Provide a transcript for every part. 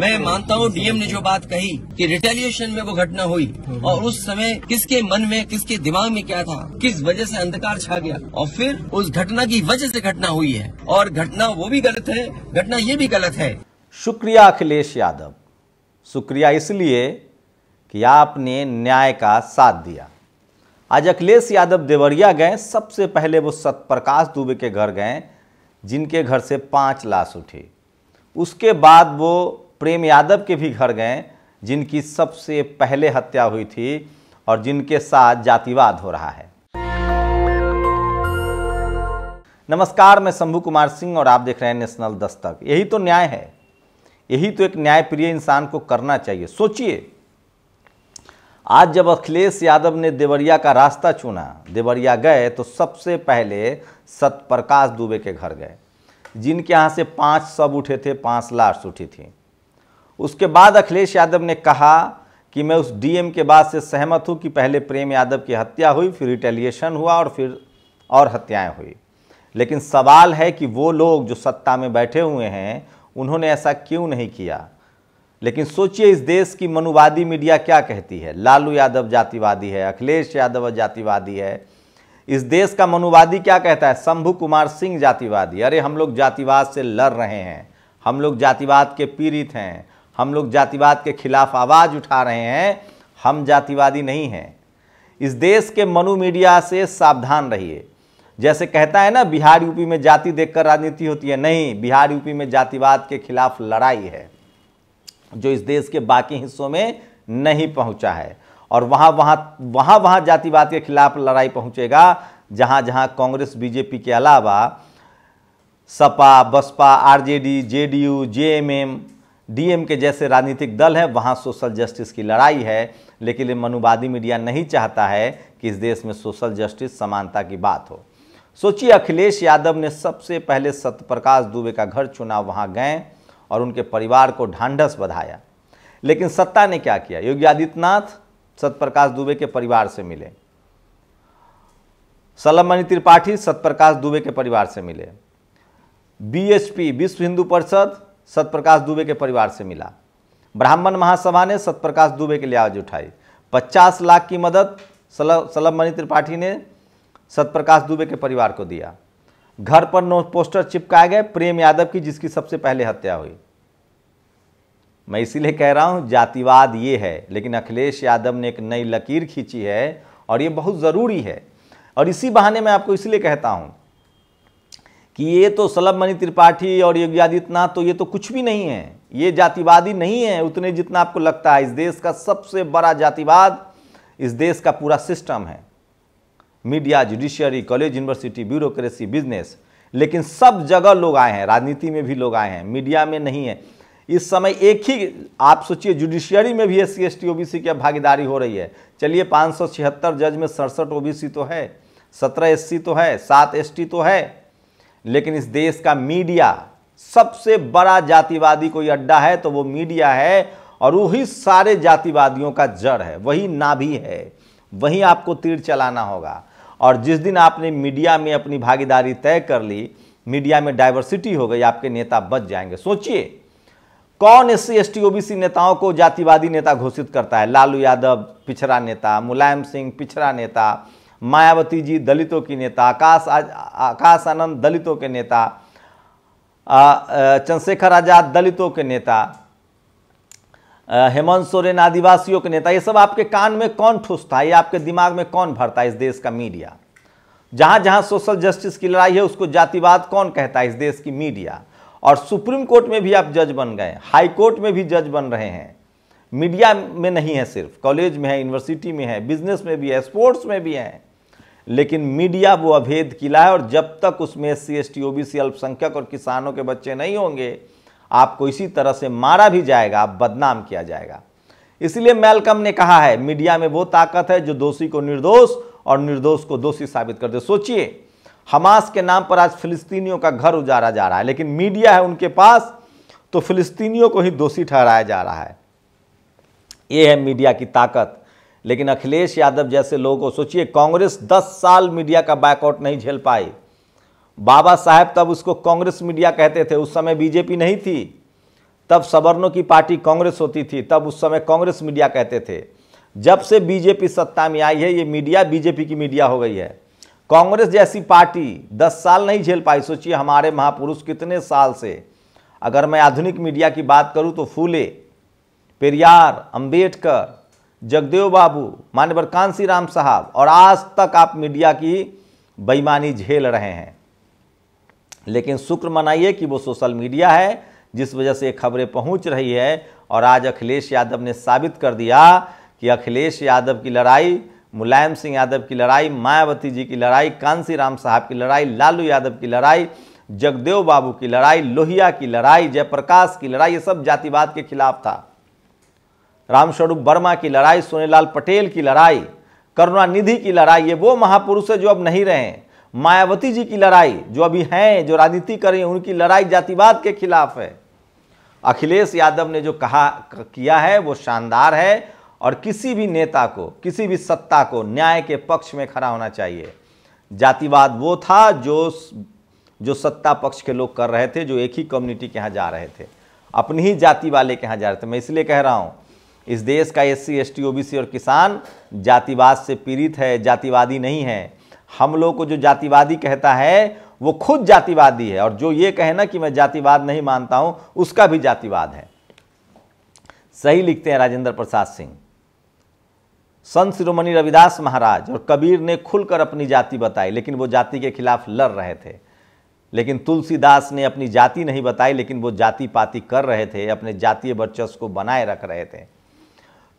मैं मानता हूँ डीएम ने जो बात कही कि रिटेलिएशन में वो घटना हुई और उस समय किसके मन में किसके दिमाग में क्या था किस वजह से अंधकार छा गया और फिर उस घटना की वजह से घटना हुई है और घटना वो भी गलत है घटना ये भी गलत है शुक्रिया अखिलेश यादव शुक्रिया इसलिए कि आपने न्याय का साथ दिया आज अखिलेश यादव देवरिया गए सबसे पहले वो सतप्रकाश दुबे के घर गए जिनके घर से पांच लाश उठी उसके बाद वो प्रेम यादव के भी घर गए जिनकी सबसे पहले हत्या हुई थी और जिनके साथ जातिवाद हो रहा है नमस्कार मैं शंभू कुमार सिंह और आप देख रहे हैं नेशनल दस्तक यही तो न्याय है यही तो एक न्यायप्रिय इंसान को करना चाहिए सोचिए आज जब अखिलेश यादव ने देवरिया का रास्ता चुना देवरिया गए तो सबसे पहले सतप्रकाश दुबे के घर गए जिनके यहाँ से पाँच सब उठे थे पाँच लाश उठी थी उसके बाद अखिलेश यादव ने कहा कि मैं उस डीएम के बाद से सहमत हूँ कि पहले प्रेम यादव की हत्या हुई फिर रिटेलिएशन हुआ और फिर और हत्याएं हुई लेकिन सवाल है कि वो लोग जो सत्ता में बैठे हुए हैं उन्होंने ऐसा क्यों नहीं किया लेकिन सोचिए इस देश की मनुवादी मीडिया क्या कहती है लालू यादव जातिवादी है अखिलेश यादव जातिवादी है इस देश का मनुवादी क्या कहता है शंभू कुमार सिंह जातिवादी अरे हम लोग जातिवाद से लड़ रहे हैं हम लोग जातिवाद के पीड़ित हैं हम लोग जातिवाद के खिलाफ आवाज़ उठा रहे हैं हम जातिवादी नहीं हैं इस देश के मनु मीडिया से सावधान रहिए जैसे कहता है ना बिहार यूपी में जाति देखकर राजनीति होती है नहीं बिहार यूपी में जातिवाद के खिलाफ लड़ाई है जो इस देश के बाकी हिस्सों में नहीं पहुंचा है और वहाँ वहाँ वहाँ वहाँ जातिवाद के खिलाफ लड़ाई पहुँचेगा जहाँ जहाँ कांग्रेस बीजेपी के अलावा Sapa Basapa RJD JDU JMM DM के जैसे राजनीतिक दल हैं वहाँ सोशल जस्टिस की लड़ाई है लेकिन मनुवादी मीडिया नहीं चाहता है कि इस देश में सोशल जस्टिस समानता की बात हो सोचिए अखिलेश यादव ने सबसे पहले सत्यप्रकाश दुबे का घर चुना वहाँ गए और उनके परिवार को ढांढस बधाया लेकिन सत्ता ने क्या किया योगी आदित्यनाथ सत्यप्रकाश दुबे के परिवार से मिले सलमणि त्रिपाठी सत्यप्रकाश दुबे के परिवार से मिले बीएसपी विश्व हिंदू परिषद सतप्रकाश दुबे के परिवार से मिला ब्राह्मण महासभा ने सतप्रकाश दुबे के लिए आवाज उठाई पचास लाख की मदद सलभ मणि त्रिपाठी ने सतप्रकाश दुबे के परिवार को दिया घर पर नो पोस्टर चिपकाए गए प्रेम यादव की जिसकी सबसे पहले हत्या हुई मैं इसीलिए कह रहा हूं जातिवाद ये है लेकिन अखिलेश यादव ने एक नई लकीर खींची है और ये बहुत ज़रूरी है और इसी बहाने मैं आपको इसलिए कहता हूं कि ये तो सलभ मणि त्रिपाठी और योगी आदित्यनाथ तो ये तो कुछ भी नहीं है ये जातिवादी नहीं है उतने जितना आपको लगता है इस देश का सबसे बड़ा जातिवाद इस देश का पूरा सिस्टम है media judiciary college university bureaucracy business लेकिन सब जगह लोग आए हैं राजनीति में भी लोग आए हैं मीडिया में नहीं है इस समय एक ही आप सोचिए जुडिशियरी में भी S C S T O B C की भागीदारी हो रही है चलिए पाँच सौ छिहत्तर जज में सड़सठ ओ बी सी तो है सत्रह एस सी तो है सात एस टी तो है लेकिन इस देश का मीडिया सबसे बड़ा जातिवादी कोई अड्डा है तो वो मीडिया है और वही सारे जातिवादियों का जड़ है वही नाभि है वही आपको तीर चलाना होगा और जिस दिन आपने मीडिया में अपनी भागीदारी तय कर ली मीडिया में डाइवर्सिटी हो गई आपके नेता बच जाएंगे सोचिए कौन S C S T OBC नेताओं को जातिवादी नेता घोषित करता है लालू यादव पिछड़ा नेता मुलायम सिंह पिछड़ा नेता मायावती जी दलितों की नेता आकाश आकाश आनंद दलितों के नेता चंद्रशेखर आज़ाद दलितों के नेता हेमंत सोरेन आदिवासियों के नेता ये सब आपके कान में कौन ठूसता है ये आपके दिमाग में कौन भरता है इस देश का मीडिया जहाँ जहाँ सोशल जस्टिस की लड़ाई है उसको जातिवाद कौन कहता है इस देश की मीडिया और सुप्रीम कोर्ट में भी आप जज बन गए हाई कोर्ट में भी जज बन रहे हैं मीडिया में नहीं है सिर्फ कॉलेज में है यूनिवर्सिटी में है बिजनेस में भी है स्पोर्ट्स में भी है लेकिन मीडिया वो अभेद किला है और जब तक उसमें S C S T O B C अल्पसंख्यक और किसानों के बच्चे नहीं होंगे आपको इसी तरह से मारा भी जाएगा बदनाम किया जाएगा इसलिए मेलकम ने कहा है मीडिया में वो ताकत है जो दोषी को निर्दोष और निर्दोष को दोषी साबित कर दे सोचिए हमास के नाम पर आज फिलिस्तीनियों का घर उजारा जा रहा है लेकिन मीडिया है उनके पास तो फिलिस्तीनियों को ही दोषी ठहराया जा रहा है यह है मीडिया की ताकत लेकिन अखिलेश यादव जैसे लोगों को सोचिए कांग्रेस 10 साल मीडिया का बैकआउट नहीं झेल पाई बाबा साहब तब उसको कांग्रेस मीडिया कहते थे उस समय बीजेपी नहीं थी तब सवर्णों की पार्टी कांग्रेस होती थी तब उस समय कांग्रेस मीडिया कहते थे जब से बीजेपी सत्ता में आई है ये मीडिया बीजेपी की मीडिया हो गई है कांग्रेस जैसी पार्टी 10 साल नहीं झेल पाई सोचिए हमारे महापुरुष कितने साल से अगर मैं आधुनिक मीडिया की बात करूं तो फूले पेरियार अंबेडकर जगदेव बाबू मान्यवर कांसी राम साहब और आज तक आप मीडिया की बेईमानी झेल रहे हैं लेकिन शुक्र मनाइए कि वो सोशल मीडिया है जिस वजह से खबरें पहुंच रही है और आज अखिलेश यादव ने साबित कर दिया कि अखिलेश यादव की लड़ाई मुलायम सिंह यादव की लड़ाई मायावती जी की लड़ाई कांसी राम साहब की लड़ाई लालू यादव की लड़ाई जगदेव बाबू की लड़ाई लोहिया की लड़ाई जयप्रकाश की लड़ाई ये सब जातिवाद के खिलाफ था रामस्वरूप वर्मा की लड़ाई सोनेलाल पटेल की लड़ाई करुणानिधि की लड़ाई ये वो महापुरुष है जो अब नहीं रहे मायावती जी की लड़ाई जो अभी हैं जो राजनीति कर रही हैं उनकी लड़ाई जातिवाद के खिलाफ है अखिलेश यादव ने जो कहा किया है वो शानदार है और किसी भी नेता को किसी भी सत्ता को न्याय के पक्ष में खड़ा होना चाहिए जातिवाद वो था जो जो सत्ता पक्ष के लोग कर रहे थे जो एक ही कम्युनिटी के यहाँ जा रहे थे अपनी ही जाति वाले के यहाँ जा रहे थे मैं इसलिए कह रहा हूँ इस देश का S C S T O B C और किसान जातिवाद से पीड़ित है जातिवादी नहीं है हम लोग को जो जातिवादी कहता है वो खुद जातिवादी है और जो ये कहे ना कि मैं जातिवाद नहीं मानता हूँ उसका भी जातिवाद है सही लिखते हैं राजेंद्र प्रसाद सिंह संत शिरोमणि रविदास महाराज और कबीर ने खुलकर अपनी जाति बताई लेकिन वो जाति के खिलाफ लड़ रहे थे लेकिन तुलसीदास ने अपनी जाति नहीं बताई लेकिन वो जाति पाति कर रहे थे अपने जातीय वर्चस्व को बनाए रख रहे थे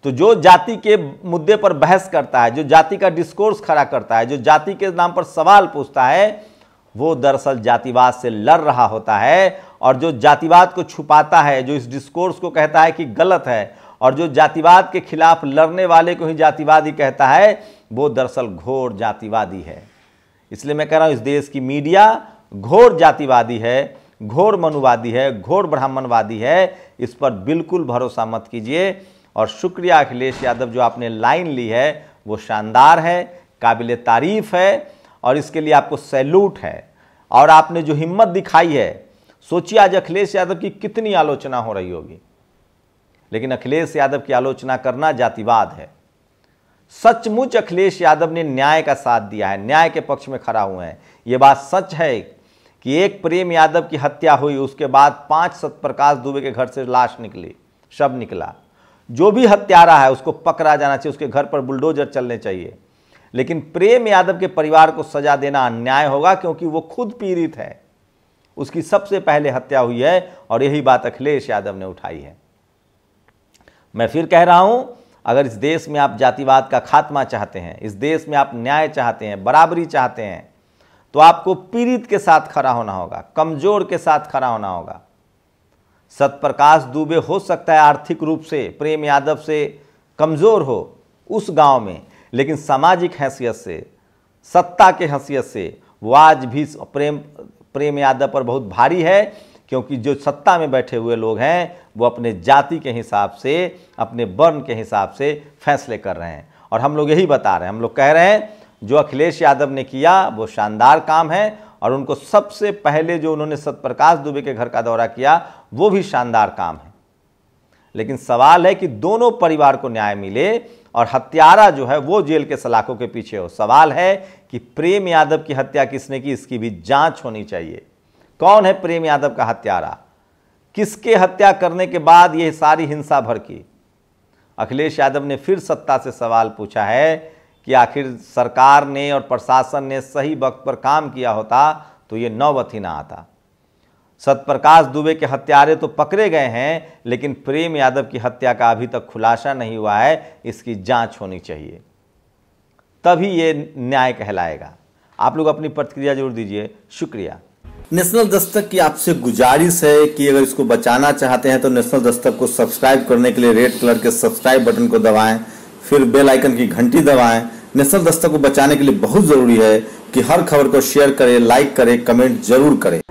तो जो जाति के मुद्दे पर बहस करता है जो जाति का डिस्कोर्स खड़ा करता है जो जाति के नाम पर सवाल पूछता है वो दरअसल जातिवाद से लड़ रहा होता है और जो जातिवाद को छुपाता है जो इस डिस्कोर्स को कहता है कि गलत है और जो जातिवाद के खिलाफ लड़ने वाले को ही जातिवादी कहता है वो दरअसल घोर जातिवादी है इसलिए मैं कह रहा हूँ इस देश की मीडिया घोर जातिवादी है घोर मनुवादी है घोर ब्राह्मणवादी है इस पर बिल्कुल भरोसा मत कीजिए और शुक्रिया अखिलेश यादव जो आपने लाइन ली है वो शानदार है काबिल तारीफ़ है और इसके लिए आपको सैल्यूट है और आपने जो हिम्मत दिखाई है सोचिए आज अखिलेश यादव की कितनी आलोचना हो रही होगी लेकिन अखिलेश यादव की आलोचना करना जातिवाद है सचमुच अखिलेश यादव ने न्याय का साथ दिया है न्याय के पक्ष में खड़ा हुए हैं ये बात सच है कि एक प्रेम यादव की हत्या हुई उसके बाद पांच सत दुबे के घर से लाश निकली शव निकला जो भी हत्यारा है उसको पकड़ा जाना चाहिए उसके घर पर बुलडोजर चलने चाहिए लेकिन प्रेम यादव के परिवार को सजा देना अन्याय होगा क्योंकि वो खुद पीड़ित है उसकी सबसे पहले हत्या हुई है और यही बात अखिलेश यादव ने उठाई है मैं फिर कह रहा हूं अगर इस देश में आप जातिवाद का खात्मा चाहते हैं इस देश में आप न्याय चाहते हैं बराबरी चाहते हैं तो आपको पीड़ित के साथ खड़ा होना होगा कमज़ोर के साथ खड़ा होना होगा सतप्रकाश दुबे हो सकता है आर्थिक रूप से प्रेम यादव से कमज़ोर हो उस गांव में लेकिन सामाजिक हैसियत से सत्ता के हैसियत से वो आज भी प्रेम प्रेम यादव पर बहुत भारी है क्योंकि जो सत्ता में बैठे हुए लोग हैं वो अपने जाति के हिसाब से अपने वर्ण के हिसाब से फैसले कर रहे हैं और हम लोग यही बता रहे हैं हम लोग कह रहे हैं जो अखिलेश यादव ने किया वो शानदार काम है और उनको सबसे पहले जो उन्होंने सतप्रकाश दुबे के घर का दौरा किया वो भी शानदार काम है लेकिन सवाल है कि दोनों परिवार को न्याय मिले और हत्यारा जो है वो जेल के सलाखों के पीछे हो सवाल है कि प्रेम यादव की हत्या किसने की इसकी भी जांच होनी चाहिए कौन है प्रेम यादव का हत्यारा किसके हत्या करने के बाद यह सारी हिंसा भड़की अखिलेश यादव ने फिर सत्ता से सवाल पूछा है कि आखिर सरकार ने और प्रशासन ने सही वक्त पर काम किया होता तो ये नौबत ही ना आता सतप्रकाश दुबे के हत्यारे तो पकड़े गए हैं लेकिन प्रेम यादव की हत्या का अभी तक खुलासा नहीं हुआ है इसकी जांच होनी चाहिए तभी ये न्याय कहलाएगा आप लोग अपनी प्रतिक्रिया जरूर दीजिए शुक्रिया नेशनल दस्तक की आपसे गुजारिश है कि अगर इसको बचाना चाहते हैं तो नेशनल दस्तक को सब्सक्राइब करने के लिए रेड कलर के सब्सक्राइब बटन को दबाएं फिर बेल आइकन की घंटी दबाएं नेशनल दस्तक को बचाने के लिए बहुत ज़रूरी है कि हर खबर को शेयर करें लाइक करें कमेंट जरूर करें